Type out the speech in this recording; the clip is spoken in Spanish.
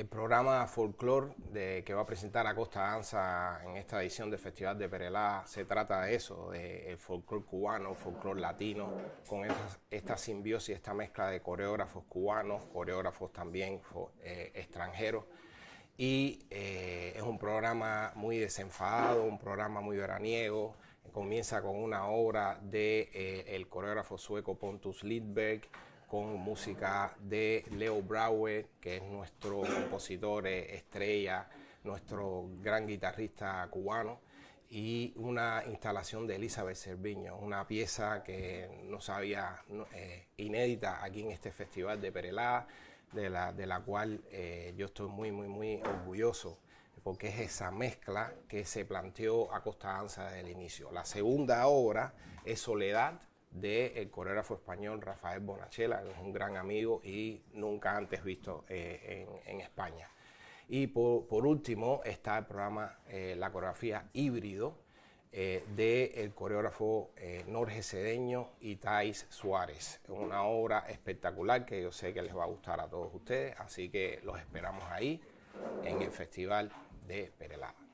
el programa Folklore de, que va a presentar Acosta Danza en esta edición del Festival de Perelá se trata de eso, de folclore cubano, folclore latino, con esta, simbiosis, esta mezcla de coreógrafos cubanos, coreógrafos también eh, extranjeros. Y eh, es un programa muy desenfadado, un programa muy veraniego. Comienza con una obra del de, eh, coreógrafo sueco Pontus Lidberg con música de Leo Brauer, que es nuestro compositor eh, estrella, nuestro gran guitarrista cubano, y una instalación de Elizabeth Serviño, una pieza que no sabía eh, inédita aquí en este festival de Perelá, de la, de la cual eh, yo estoy muy, muy, muy orgulloso porque es esa mezcla que se planteó a Costa danza desde el inicio. La segunda obra es Soledad, del coreógrafo español Rafael Bonachela, que es un gran amigo y nunca antes visto eh, en, España. Y por, último está el programa eh, La coreografía híbrido eh, del eh, norge coreógrafo y Itais Suárez. Una obra espectacular que yo sé que les va a gustar a todos ustedes, así que los esperamos ahí en el Festival de Perelada.